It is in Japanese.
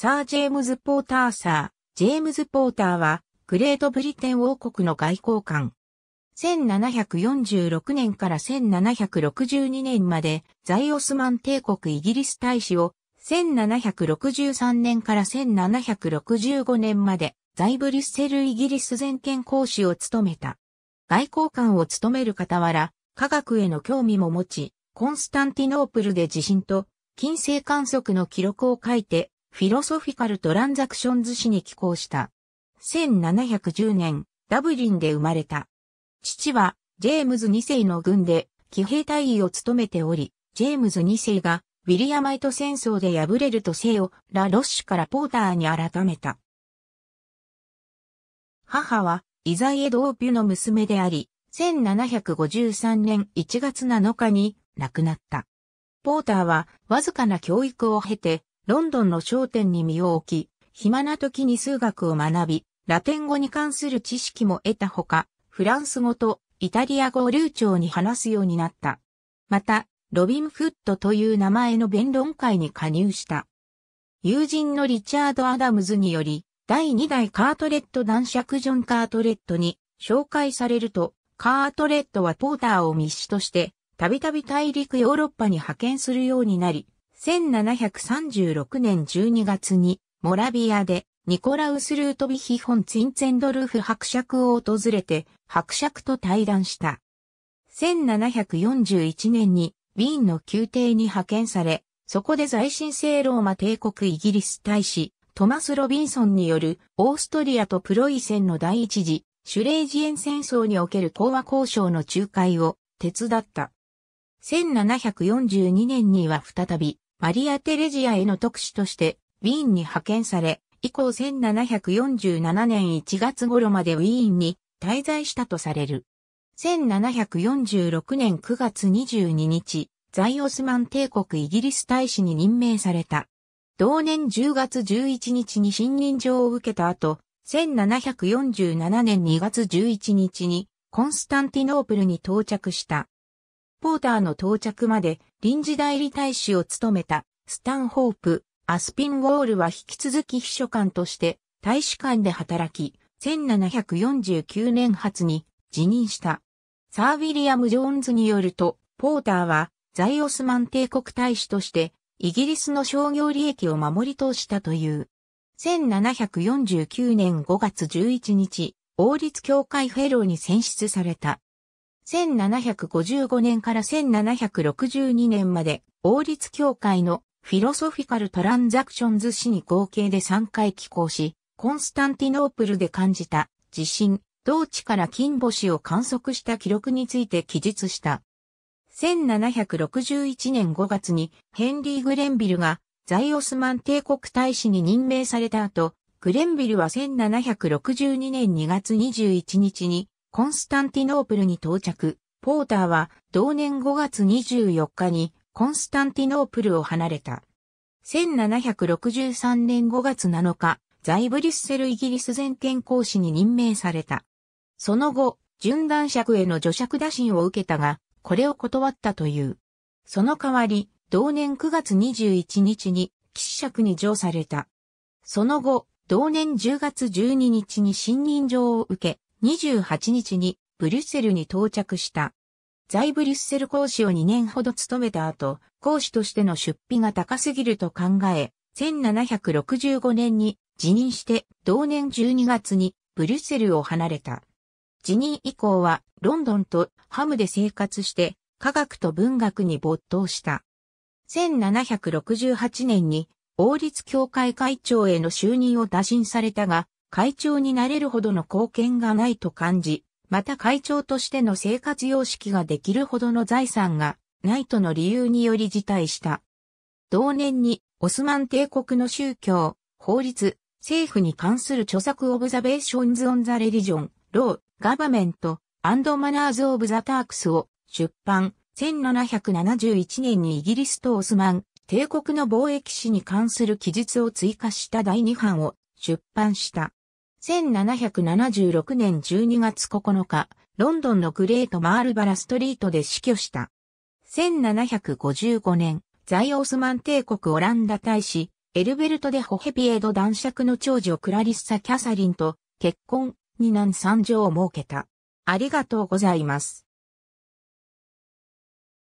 サー・ジェームズ・ポーター・サー、ジェームズ・ポーターは、グレートブリテン王国の外交官。1746年から1762年まで、ザイ・オスマン帝国イギリス大使を、1763年から1765年まで、ザイ・ブリュッセルイギリス全権公使を務めた。外交官を務める傍ら、科学への興味も持ち、コンスタンティノープルで地震と、金星観測の記録を書いて、フィロソフィカル・トランザクションズ誌に寄稿した。1710年、ダブリンで生まれた。父は、ジェームズ2世の軍で、騎兵隊員を務めており、ジェームズ2世が、ウィリアマイト戦争で敗れると姓をラ・ロッシュからポーターに改めた。母は、イザイエド・オーピュの娘であり、1753年1月7日に亡くなった。ポーターは、わずかな教育を経て、ロンドンの商店に身を置き、暇な時に数学を学び、ラテン語に関する知識も得たほか、フランス語とイタリア語を流暢に話すようになった。また、ロビン・フットという名前の弁論会に加入した。友人のリチャード・アダムズにより、第2代カートレット男爵ジョン・カートレットに紹介されると、カートレットはポーターを密使として、たびたび大陸ヨーロッパに派遣するようになり、1736年12月に、モラビアで、ニコラウス・ルートビヒ・フォン・ツィンツェンドルフ伯爵を訪れて、伯爵と対談した。1741年に、ウィーンの宮廷に派遣され、そこで在神聖ローマ帝国イギリス大使、トマス・ロビンソンによるオーストリアとプロイセンの第一次シュレージエン戦争における講和交渉の仲介を手伝った。1742年には再びマリア・テレジアへの特使として、ウィーンに派遣され、以降1747年1月頃までウィーンに滞在したとされる。1746年9月22日、在オスマン帝国イギリス大使に任命された。同年10月11日に信任状を受けた後、1747年2月11日にコンスタンティノープルに到着した。ポーターの到着まで臨時代理大使を務めたスタンホープ、アスピンウォールは引き続き秘書官として大使館で働き、1749年初に辞任した。サー・ウィリアム・ジョーンズによると、ポーターはザイオスマン帝国大使としてイギリスの商業利益を守り通したという。1749年5月11日、王立協会フェローに選出された。1755年から1762年まで、王立協会のフィロソフィカル・トランザクションズ誌に合計で3回寄港し、コンスタンティノープルで感じた地震、同地から金星を観測した記録について記述した。1761年5月にヘンリー・グレンビルが在オスマン帝国大使に任命された後、グレンビルは1762年2月21日にコンスタンティノープルに到着。ポーターは同年5月24日にコンスタンティノープルを離れた。1763年5月7日、在ブリュッセルイギリス全権公使に任命された。その後、順断尺への助尺打診を受けたが、これを断ったという。その代わり、同年9月21日に、騎士尺に上された。その後、同年10月12日に信任状を受け、28日にブリュッセルに到着した。在ブリュッセル講師を2年ほど務めた後、講師としての出費が高すぎると考え、1765年に辞任して同年12月にブリュッセルを離れた。辞任以降はロンドンとハムで生活して科学と文学に没頭した。1768年に王立教会会長への就任を打診されたが、会長になれるほどの貢献がないと感じ、また会長としての生活様式ができるほどの財産がないとの理由により辞退した。同年にオスマン帝国の宗教、法律、政府に関する著作オブザベーションズ・オン・ザ・レリジョン、ロー、ガバメント、アンド・マナーズ・オブ・ザ・タークスを出版、1771年にイギリスとオスマン、帝国の貿易史に関する記述を追加した第2版を出版した。1776年12月9日、ロンドンのグレート・マールバラストリートで死去した。1755年、在オスマン帝国オランダ大使、エルベルト・デ・ホヘピエド男爵の長女クラリッサ・キャサリンと結婚、二男三女を設けた。ありがとうございます。